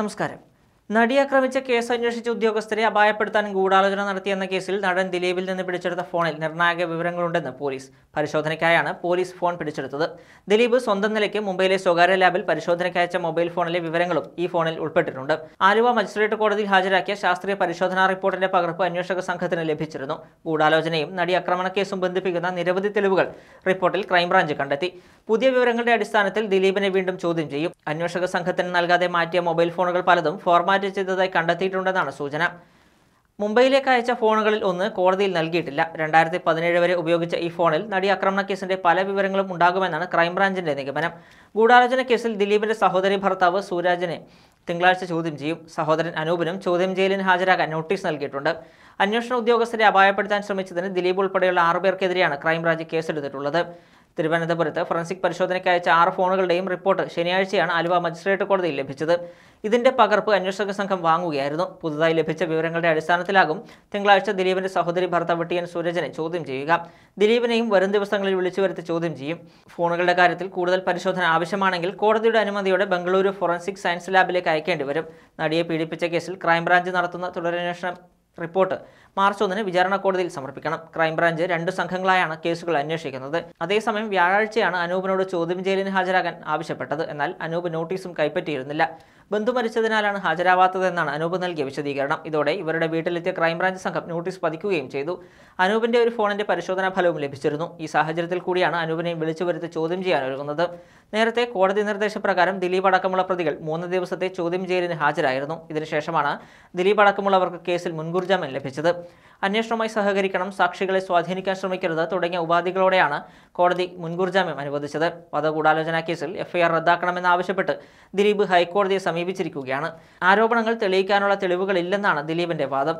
നമസ്കാരം നടിയാക്രമിച്ച കേസ് അന്വേഷിച്ച ഉദ്യോഗസ്ഥരെ അപായപ്പെടുത്താൻ ഗൂഢാലോചന നടത്തിയെന്ന കേസിൽ നടൻ ദിലീപിൽ നിന്ന് പിടിച്ചെടുത്ത ഫോണിൽ നിർണായക വിവരങ്ങളുണ്ടെന്ന് പോലീസ് പരിശോധനയ്ക്കായാണ് പോലീസ് ഫോൺ പിടിച്ചെടുത്തത് ദിലീപ് സ്വന്തം നിലയ്ക്ക് മുംബൈയിലെ സ്വകാര്യ ലാബിൽ പരിശോധനയ്ക്കയച്ച മൊബൈൽ ഫോണിലെ വിവരങ്ങളും ഈ ഫോണിൽ ഉൾപ്പെട്ടിട്ടുണ്ട് ആലുവ മജിസ്ട്രേറ്റ് കോടതിയിൽ ഹാജരാക്കിയ ശാസ്ത്രീയ പരിശോധനാ റിപ്പോർട്ടിന്റെ പകർപ്പ് അന്വേഷക സംഘത്തിന് ലഭിച്ചിരുന്നു ഗൂഢാലോചനയും നടി ആക്രമണ കേസും ബന്ധിപ്പിക്കുന്ന നിരവധി തെളിവുകൾ റിപ്പോർട്ടിൽ ക്രൈംബ്രാഞ്ച് കണ്ടെത്തി പുതിയ വിവരങ്ങളുടെ അടിസ്ഥാനത്തിൽ ദിലീപിനെ വീണ്ടും ചോദ്യം ചെയ്യും അന്വേഷക സംഘത്തിന് നൽകാതെ മാറ്റിയ മൊബൈൽ ഫോണുകൾ പലതും ഫോർമാ കൈമാറ്റം ചെയ്തതായി കണ്ടെത്തിയിട്ടുണ്ടെന്നാണ് സൂചന മുംബൈയിലേക്ക് അയച്ച ഫോണുകളിൽ ഒന്ന് കോടതിയിൽ നൽകിയിട്ടില്ല രണ്ടായിരത്തി പതിനേഴ് വരെ ഉപയോഗിച്ച ഈ ഫോണിൽ നടി ആക്രമണ കേസിന്റെ പല വിവരങ്ങളും ഉണ്ടാകുമെന്നാണ് ക്രൈംബ്രാഞ്ചിന്റെ നിഗമനം ഗൂഢാലോചന കേസിൽ ദിലീപിന്റെ സഹോദരി ഭർത്താവ് സൂരാജിനെ തിങ്കളാഴ്ച ചോദ്യം ചെയ്യും സഹോദരൻ അനൂപിനും ചോദ്യം ചെയ്യലിന് ഹാജരാകാൻ നോട്ടീസ് നൽകിയിട്ടുണ്ട് അന്വേഷണ ഉദ്യോഗസ്ഥരെ അപായപ്പെടുത്താൻ ശ്രമിച്ചതിന് ദിലീപ് ഉൾപ്പെടെയുള്ള ആറുപേർക്കെതിരെയാണ് ക്രൈംബ്രാഞ്ച് കേസെടുത്തിട്ടുള്ളത് തിരുവനന്തപുരത്ത് ഫോറൻസിക് പരിശോധനയ്ക്ക് അയച്ച ആറ് ഫോണുകളുടെയും റിപ്പോർട്ട് ശനിയാഴ്ചയാണ് ആലുവ മജിസ്ട്രേറ്റ് കോടതിയിൽ ലഭിച്ചത് ഇതിന്റെ പകർപ്പ് അന്വേഷക സംഘം വാങ്ങുകയായിരുന്നു പുതുതായി ലഭിച്ച വിവരങ്ങളുടെ അടിസ്ഥാനത്തിലാകും തിങ്കളാഴ്ച ദിലീപിന്റെ സഹോദരി ഭർത്താവ് ടി സൂരജനെ ചോദ്യം ചെയ്യുക ദിലീപിനെയും വരും ദിവസങ്ങളിൽ വിളിച്ചു വരുത്തി ചോദ്യം ചെയ്യും ഫോണുകളുടെ കാര്യത്തിൽ കൂടുതൽ പരിശോധന ആവശ്യമാണെങ്കിൽ കോടതിയുടെ അനുമതിയോടെ ബംഗളൂരു ഫോറൻസിക് സയൻസ് ലാബിലേക്ക് അയക്കേണ്ടി വരും നടിയെ പീഡിപ്പിച്ച കേസിൽ ക്രൈംബ്രാഞ്ച് നടത്തുന്ന തുടരന്വേഷണം റിപ്പോർട്ട് മാർച്ച് ഒന്നിന് വിചാരണ കോടതിയിൽ സമർപ്പിക്കണം ക്രൈംബ്രാഞ്ച് രണ്ട് സംഘങ്ങളായാണ് കേസുകൾ അന്വേഷിക്കുന്നത് അതേസമയം വ്യാഴാഴ്ചയാണ് അനൂപിനോട് ചോദ്യം ചെയ്യലിന് ഹാജരാകാൻ ആവശ്യപ്പെട്ടത് എന്നാൽ അനൂപ് നോട്ടീസും കൈപ്പറ്റിയിരുന്നില്ല ബന്ധു മരിച്ചതിനാലാണ് ഹാജരാവാത്തതെന്നാണ് അനൂപ് നൽകിയ വിശദീകരണം ഇതോടെ ഇവരുടെ വീട്ടിലെത്തിയ ക്രൈംബ്രാഞ്ച് സംഘം നോട്ടീസ് പതിക്കുകയും ചെയ്തു അനൂപിന്റെ ഒരു ഫോണിന്റെ പരിശോധനാ ഫലവും ലഭിച്ചിരുന്നു ഈ സാഹചര്യത്തിൽ കൂടിയാണ് അനൂപിനെ വിളിച്ചു വരുത്തി ചോദ്യം ചെയ്യാൻ ഒരുങ്ങുന്നത് നേരത്തെ കോടതി നിർദ്ദേശപ്രകാരം ദിലീപ് അടക്കമുള്ള പ്രതികൾ മൂന്ന് ദിവസത്തെ ചോദ്യം ചെയ്യലിന് ഹാജരായിരുന്നു ഇതിനുശേഷമാണ് ദിലീപ് അടക്കമുള്ളവർക്ക് കേസിൽ മുൻകൂർ ജാമ്യം ലഭിച്ചത് അന്വേഷണവുമായി സഹകരിക്കണം സാക്ഷികളെ സ്വാധീനിക്കാൻ ശ്രമിക്കരുത് തുടങ്ങിയ ഉപാധികളോടെയാണ് കോടതി മുൻകൂർ ജാമ്യം അനുവദിച്ചത് വധഗൂഢാലോചന കേസിൽ എഫ്ഐആർ റദ്ദാക്കണമെന്നാവശ്യപ്പെട്ട് ദിലീപ് ഹൈക്കോടതിയെ സമീപിച്ചിരിക്കുകയാണ് ആരോപണങ്ങൾ തെളിയിക്കാനുള്ള തെളിവുകളില്ലെന്നാണ് ദിലീപിന്റെ വാദം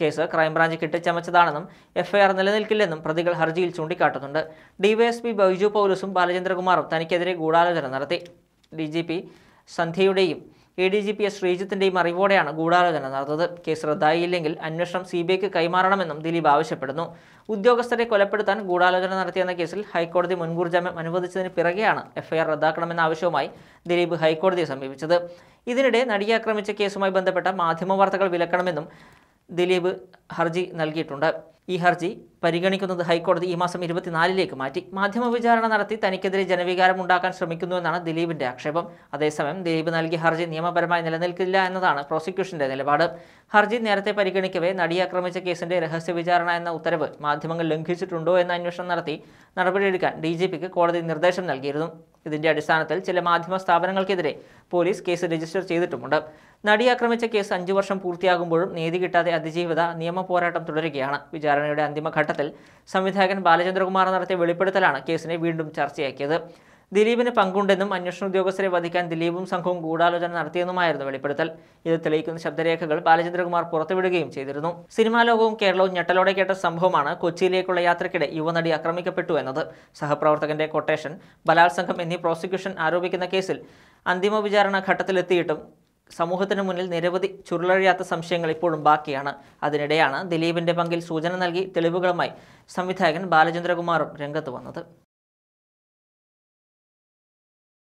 കേസ് ക്രൈംബ്രാഞ്ച് കെട്ടിച്ചമച്ചതാണെന്നും എഫ്ഐആർ നിലനിൽക്കില്ലെന്നും പ്രതികൾ ഹർജിയിൽ ചൂണ്ടിക്കാട്ടുന്നുണ്ട് ഡിവൈഎസ്പി ബൈജു പൗലുസും ബാലചന്ദ്രകുമാറും തനിക്കെതിരെ ഗൂഢാലോചന നടത്തി ഡി സന്ധ്യയുടെയും A D G P S ശ്രീജിത്തിൻ്റെയും അറിവോടെയാണ് ഗൂഢാലോചന നടന്നത് കേസ് റദ്ദായില്ലെങ്കിൽ അന്വേഷണം സി ബി ഐക്ക് കൈമാറണമെന്നും ദിലീപ് ആവശ്യപ്പെടുന്നു ഉദ്യോഗസ്ഥരെ കൊലപ്പെടുത്താൻ ഗൂഢാലോചന നടത്തിയെന്ന കേസിൽ ഹൈക്കോടതി മുൻകൂർ ജാമ്യം അനുവദിച്ചതിന് പിറകെയാണ് എഫ്ഐആർ റദ്ദാക്കണമെന്ന ആവശ്യവുമായി ദിലീപ് ഹൈക്കോടതിയെ സമീപിച്ചത് ഇതിനിടെ നടിയെ ആക്രമിച്ച കേസുമായി ബന്ധപ്പെട്ട മാധ്യമ വാർത്തകൾ വിലക്കണമെന്നും ദിലീപ് ഹർജി നൽകിയിട്ടുണ്ട് ഈ ഹർജി പരിഗണിക്കുന്നത് ഹൈക്കോടതി ഈ മാസം ഇരുപത്തിനാലിലേക്ക് മാറ്റി മാധ്യമ വിചാരണ നടത്തി തനിക്കെതിരെ ജനവികാരം ഉണ്ടാക്കാൻ ശ്രമിക്കുന്നുവെന്നാണ് ദിലീപിന്റെ ആക്ഷേപം അതേസമയം ദിലീപ് നൽകിയ ഹർജി നിയമപരമായി നിലനിൽക്കില്ല എന്നതാണ് പ്രോസിക്യൂഷന്റെ നിലപാട് ഹർജി നേരത്തെ പരിഗണിക്കവേ നടിയെ ആക്രമിച്ച കേസിന്റെ രഹസ്യ വിചാരണ എന്ന ഉത്തരവ് മാധ്യമങ്ങൾ ലംഘിച്ചിട്ടുണ്ടോ എന്ന അന്വേഷണം നടത്തി നടപടിയെടുക്കാൻ ഡി ജി പിക്ക് കോടതി നിർദ്ദേശം നൽകിയിരുന്നു ഇതിന്റെ അടിസ്ഥാനത്തിൽ ചില മാധ്യമ സ്ഥാപനങ്ങൾക്കെതിരെ പോലീസ് കേസ് രജിസ്റ്റർ ചെയ്തിട്ടുമുണ്ട് നടി ആക്രമിച്ച കേസ് അഞ്ചു വർഷം പൂർത്തിയാകുമ്പോഴും നീതി കിട്ടാതെ അതിജീവിത നിയമ പോരാട്ടം തുടരുകയാണ് വിചാരണയുടെ അന്തിമഘട്ടത്തിൽ സംവിധായകൻ ബാലചന്ദ്രകുമാർ നടത്തിയ വെളിപ്പെടുത്തലാണ് കേസിനെ വീണ്ടും ചർച്ചയാക്കിയത് ദിലീപിന് പങ്കുണ്ടെന്നും അന്വേഷണ ഉദ്യോഗസ്ഥരെ വധിക്കാൻ ദിലീപും സംഘവും ഗൂഢാലോചന നടത്തിയെന്നുമായിരുന്നു വെളിപ്പെടുത്തൽ ഇത് തെളിയിക്കുന്ന ശബ്ദരേഖകൾ ബാലചന്ദ്രകുമാർ പുറത്തുവിടുകയും ചെയ്തിരുന്നു സിനിമാ ലോകവും കേരളവും ഞെട്ടലോടെ കേട്ട സംഭവമാണ് കൊച്ചിയിലേക്കുള്ള യാത്രക്കിടെ യുവനടി ആക്രമിക്കപ്പെട്ടു എന്നത് സഹപ്രവർത്തകന്റെ കൊട്ടേഷൻ ബലാത്സംഗം എന്നീ പ്രോസിക്യൂഷൻ ആരോപിക്കുന്ന കേസിൽ അന്തിമ വിചാരണ ഘട്ടത്തിലെത്തിയിട്ടും സമൂഹത്തിന് മുന്നിൽ നിരവധി ചുരുളഴിയാത്ത സംശയങ്ങൾ ഇപ്പോഴും ബാക്കിയാണ് അതിനിടെയാണ് ദിലീപിന്റെ പങ്കിൽ സൂചന നൽകി തെളിവുകളുമായി സംവിധായകൻ ബാലചന്ദ്രകുമാറും രംഗത്ത് വന്നത്